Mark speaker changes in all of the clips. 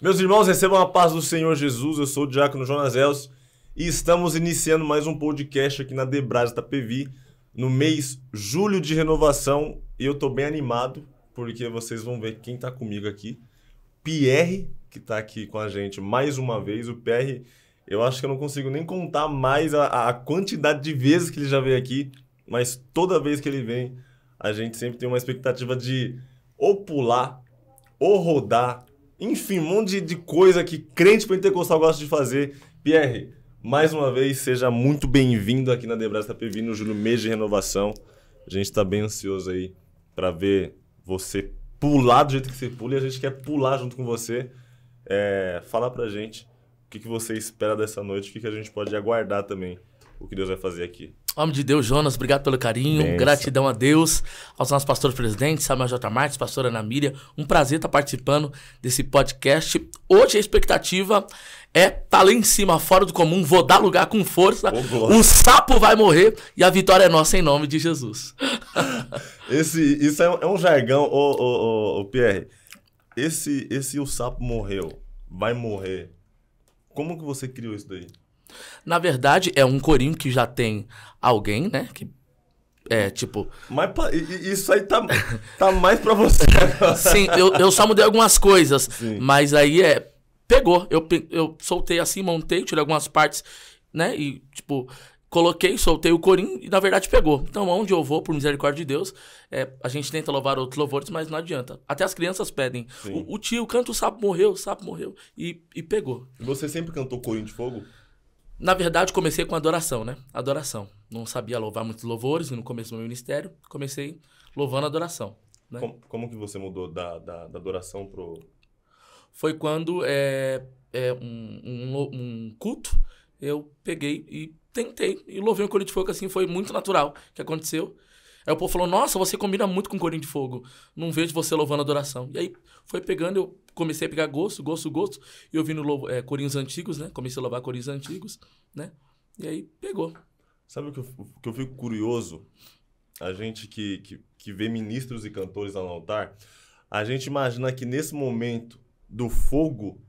Speaker 1: Meus irmãos, recebam a paz do Senhor Jesus. Eu sou o Diácono Jonas Elcio e estamos iniciando mais um podcast aqui na Debras da PV no mês julho de renovação. E eu tô bem animado porque vocês vão ver quem tá comigo aqui. Pierre, que tá aqui com a gente mais uma vez. O Pierre, eu acho que eu não consigo nem contar mais a, a quantidade de vezes que ele já veio aqui, mas toda vez que ele vem, a gente sempre tem uma expectativa de ou pular, ou rodar, enfim, um monte de, de coisa que crente pentecostal gosta de fazer. Pierre, mais uma vez, seja muito bem-vindo aqui na Debrasa PV no Júlio Mês de Renovação. A gente está bem ansioso aí para ver você pular do jeito que você pula e a gente quer pular junto com você. É, fala para gente o que, que você espera dessa noite, o que, que a gente pode aguardar também, o que Deus vai fazer aqui.
Speaker 2: Homem de Deus, Jonas, obrigado pelo carinho. Benção. Gratidão a Deus, aos nossos pastores presidentes, Samuel J. Martins, pastora Ana Miriam. Um prazer estar participando desse podcast. Hoje a expectativa é estar tá lá em cima, fora do comum. Vou dar lugar com força. Oh, o sapo vai morrer e a vitória é nossa em nome de Jesus.
Speaker 1: Esse, isso é um, é um jargão, ô, ô, ô, ô, Pierre. Esse, esse o sapo morreu, vai morrer. Como que você criou isso
Speaker 2: daí? Na verdade, é um corinho que já tem alguém, né? Que é, tipo.
Speaker 1: Mas isso aí tá, tá mais pra você. Sim, eu, eu só
Speaker 2: mudei algumas coisas. Sim. Mas aí é. Pegou. Eu, eu soltei assim, montei, tirei algumas partes, né? E, tipo, coloquei, soltei o corim e na verdade pegou. Então, onde eu vou, por misericórdia de Deus, é, a gente tenta louvar outros louvores, mas não adianta. Até as crianças pedem. O, o, tio canta o sapo morreu, o sapo morreu. E, e pegou. Você sempre cantou corim de fogo? Na verdade, comecei com adoração, né? Adoração. Não sabia louvar muitos louvores no começo do meu ministério, comecei louvando adoração. Né? Como,
Speaker 1: como, que você mudou da, da, da adoração
Speaker 2: pro... Foi quando é, é um, um, um, culto, eu peguei e tentei. E louvei um colo de Fogo, assim, foi muito natural que aconteceu. Aí o povo falou: Nossa, você combina muito com Corinho de Fogo. Não vejo você louvando adoração. E aí foi pegando, eu comecei a pegar gosto, gosto, gosto. E eu vi no louvo, é, Corinhos Antigos, né? Comecei a louvar Corinhos Antigos, né? E aí pegou. Sabe o que
Speaker 1: eu, o que eu fico curioso? A gente que, que, que vê ministros e cantores no altar, a gente imagina que nesse momento do fogo,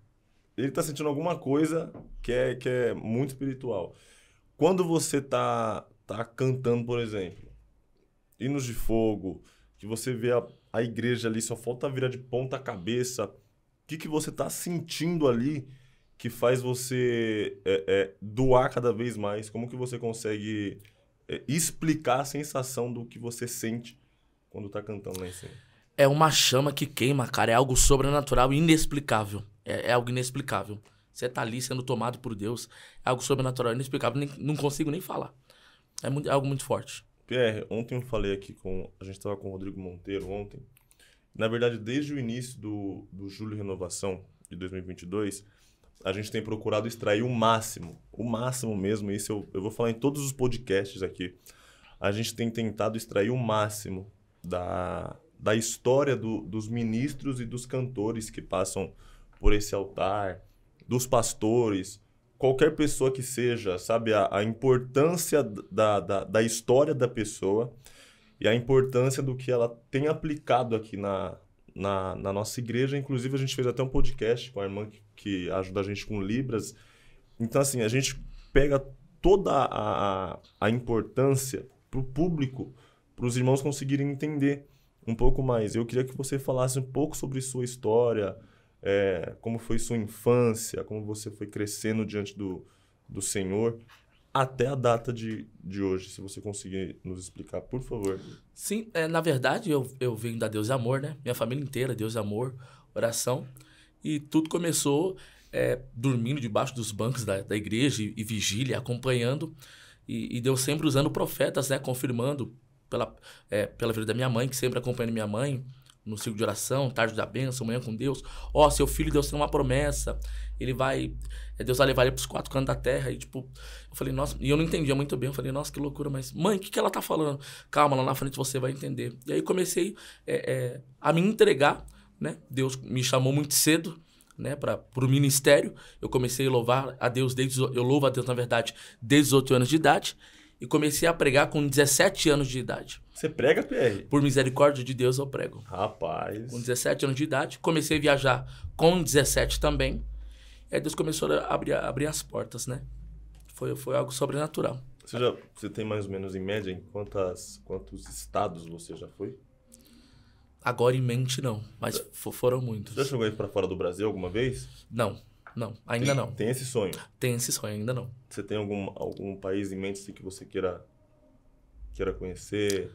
Speaker 1: ele está sentindo alguma coisa que é, que é muito espiritual. Quando você tá, tá cantando, por exemplo, hinos de fogo, que você vê a, a igreja ali, só falta virar de ponta cabeça. O que, que você está sentindo ali que faz você é, é, doar cada vez mais? Como que você consegue é, explicar a sensação do que você sente quando está cantando lá em cima?
Speaker 2: É uma chama que queima, cara. É algo sobrenatural, inexplicável. É, é algo inexplicável. Você está ali sendo tomado por Deus. É algo sobrenatural, inexplicável. Nem, não consigo nem falar. É, muito, é algo muito forte. Pierre,
Speaker 1: ontem eu falei aqui com. A gente estava com o Rodrigo Monteiro ontem. Na verdade, desde o início do, do Julho Renovação de 2022, a gente tem procurado extrair o máximo, o máximo mesmo. Isso eu, eu vou falar em todos os podcasts aqui. A gente tem tentado extrair o máximo da, da história do, dos ministros e dos cantores que passam por esse altar, dos pastores, qualquer pessoa que seja, sabe? A, a importância da, da, da, história da pessoa e a importância do que ela tem aplicado aqui na, na, na nossa igreja. Inclusive, a gente fez até um podcast com a irmã que, que ajuda a gente com Libras. Então, assim, a gente pega toda a, a, a importância para o público, para os irmãos conseguirem entender um pouco mais. Eu queria que você falasse um pouco sobre sua história, é, como foi sua infância, como você foi crescendo diante do, do Senhor até a data de, de hoje, se você conseguir nos explicar, por
Speaker 2: favor. Sim, é, na verdade eu, eu venho da Deus Amor, né? Minha família inteira, Deus Amor, oração. E tudo começou é, dormindo debaixo dos bancos da, da igreja e, e vigília, acompanhando. E, e Deus sempre usando profetas, né? Confirmando pela, é, pela vida da minha mãe, que sempre acompanha minha mãe, no ciclo de oração, tarde da bênção, manhã com Deus. Ó, oh, seu filho, Deus tem uma promessa. Ele vai. Eh, Deus vai levar ele pros quatro cantos da terra. E, tipo, eu falei, nossa. E eu não entendia muito bem. Eu falei, nossa, que loucura, mas, mãe, o que, que ela tá falando? Calma, lá na frente você vai entender. E aí comecei é, é, a me entregar, né? Deus me chamou muito cedo. Né, para o ministério, eu comecei a louvar a Deus desde eu louvo a Deus na verdade desde os oito anos de idade e comecei a pregar com 17 anos de idade. Você prega, PR? Por misericórdia de Deus, eu prego. Rapaz. Com 17 anos de idade, comecei a viajar com 17 também. E aí Deus começou a abrir, abrir as portas, né? Foi, foi algo sobrenatural.
Speaker 1: Você, já, você tem mais ou menos em média em quantas, quantos estados você já foi? Agora em mente não, mas foram muitos. Você já chegou aí para fora do Brasil alguma vez? Não, não, ainda tem, não. Tem esse sonho? Tem esse sonho, ainda não. Você tem algum, algum país em mente que você queira, queira conhecer?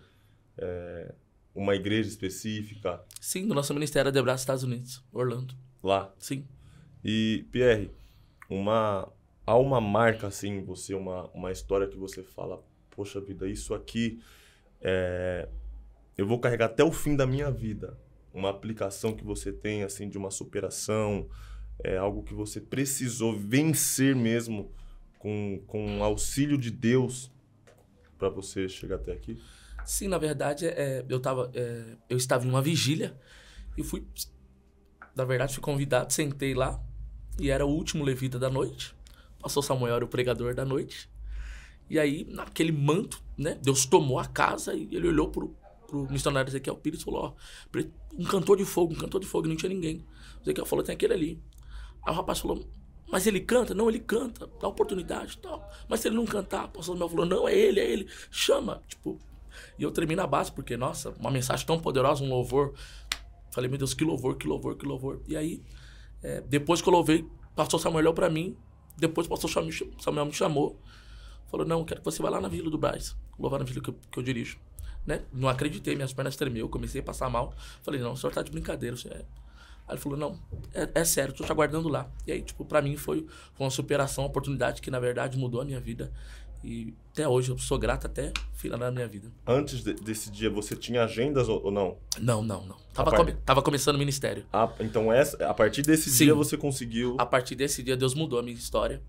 Speaker 1: É, uma igreja específica?
Speaker 2: Sim, do nosso ministério de Braço Estados Unidos, Orlando.
Speaker 1: Lá? Sim. E, Pierre, uma, há uma marca assim, você, uma, uma história que você fala, poxa vida, isso aqui é, eu vou carregar até o fim da minha vida. Uma aplicação que você tem, assim, de uma superação, é algo que você precisou vencer mesmo com, com o auxílio de Deus para você chegar até aqui?
Speaker 2: Sim, na verdade, é, eu, tava, é, eu estava em uma vigília e fui. Na verdade, fui convidado, sentei lá e era o último levita da noite. Passou Samuel, era o pregador da noite. E aí, naquele manto, né? Deus tomou a casa e ele olhou pro, pro missionário Ezequiel Pires e falou: Ó, um cantor de fogo, um cantor de fogo, e não tinha ninguém. Ezequiel falou: tem aquele ali. Aí o rapaz falou, mas ele canta? Não, ele canta, dá oportunidade tal. Mas se ele não cantar, o pastor Samuel falou, não, é ele, é ele, chama. Tipo, e eu terminei na base, porque, nossa, uma mensagem tão poderosa, um louvor. Falei, meu Deus, que louvor, que louvor, que louvor. E aí, é, depois que eu louvei, pastor Samuel olhou pra mim, depois o pastor Samuel me chamou, falou, não, quero que você vá lá na Vila do Braz, louvar na vila que eu, que eu dirijo. Né? Não acreditei, minhas pernas tremeu, comecei a passar mal. Falei, não, o senhor tá de brincadeira, o senhor é Aí ele falou, não, é, é, sério, tô te aguardando lá. E aí, tipo, pra mim foi, foi uma superação, uma oportunidade que, na verdade, mudou a minha vida. E até hoje eu sou grato até final da minha vida. Antes
Speaker 1: de, desse dia, você tinha agendas ou, ou não? Não, não, não. Tava, come,
Speaker 2: tava começando o ministério.
Speaker 1: Ah, então essa, a partir desse Sim. dia você
Speaker 2: conseguiu. A partir desse dia, Deus mudou a minha história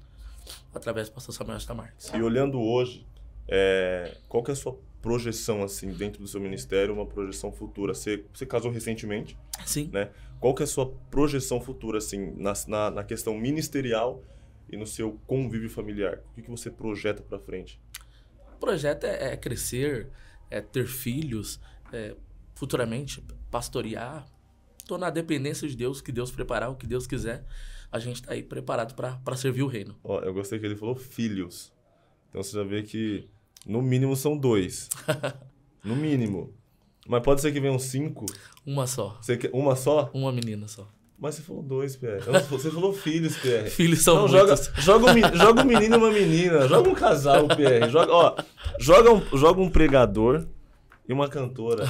Speaker 2: através do pastor Samuel Marques.
Speaker 1: E olhando hoje, é, qual que é a sua projeção, assim, dentro do seu ministério, uma projeção futura? Você, você casou recentemente? Sim. Né? Qual que é a sua projeção futura, assim, na, na, na questão ministerial e no seu convívio
Speaker 2: familiar? O que, que você projeta para frente? O projeto é, é, crescer, é ter filhos, é, futuramente pastorear. Estou na dependência de Deus, que Deus preparar o que Deus quiser. A gente está aí preparado para servir o reino. Ó, eu gostei que ele
Speaker 1: falou filhos. Então você já vê que no mínimo são dois. no mínimo. Mas pode ser que venham cinco. Uma só. Você quer... Uma só? Uma menina só. Mas você falou dois, Pierre. Você falou filhos, Pierre. Filhos são não, Joga, joga, um, joga um menino e uma menina. Joga um casal, Pierre. Joga, ó, joga, um, joga um pregador e uma cantora.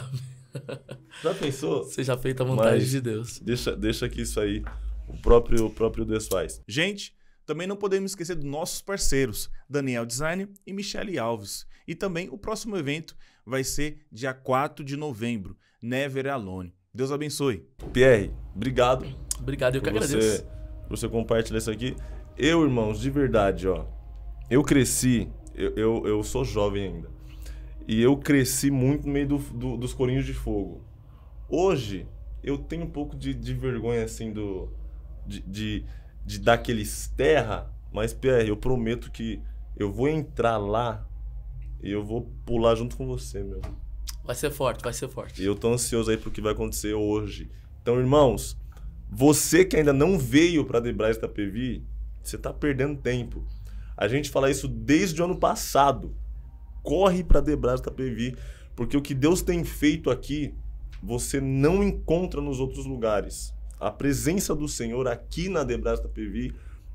Speaker 2: Já pensou? Seja feita a vontade Mas de Deus. Deixa,
Speaker 1: deixa que isso aí o próprio, o próprio Deus faz. Gente, também não podemos esquecer dos nossos parceiros, Daniel Design e Michele Alves. E também o próximo evento vai ser dia 4 de novembro, Never Alone. Deus abençoe. Pierre, obrigado.
Speaker 2: Obrigado, eu que agradeço. Você,
Speaker 1: você compartilhar isso aqui. Eu, irmãos, de verdade, ó. Eu cresci, eu, eu, eu sou jovem ainda. E eu cresci muito no meio do, do, dos corinhos de fogo. Hoje, eu tenho um pouco de, de vergonha, assim, do. de, de de dar aqueles terra, mas, Pierre, eu prometo que eu vou entrar lá e eu vou pular junto com você, meu.
Speaker 2: Vai ser forte, vai ser forte.
Speaker 1: E eu tô ansioso aí pro que vai acontecer hoje. Então, irmãos, você que ainda não veio para Debrais Itapevi, você tá perdendo tempo. A gente fala isso desde o ano passado. Corre para Debrais Itapevi, porque o que Deus tem feito aqui, você não encontra nos outros lugares a presença do Senhor aqui na Debras PV,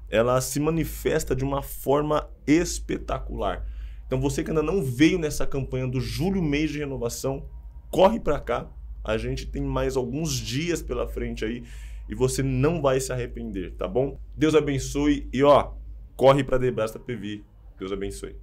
Speaker 1: ela se manifesta de uma forma espetacular. Então você que ainda não veio nessa campanha do julho mês de renovação, corre para cá. A gente tem mais alguns dias pela frente aí e você não vai se arrepender, tá bom? Deus abençoe e ó, corre para Debras PV. Deus abençoe.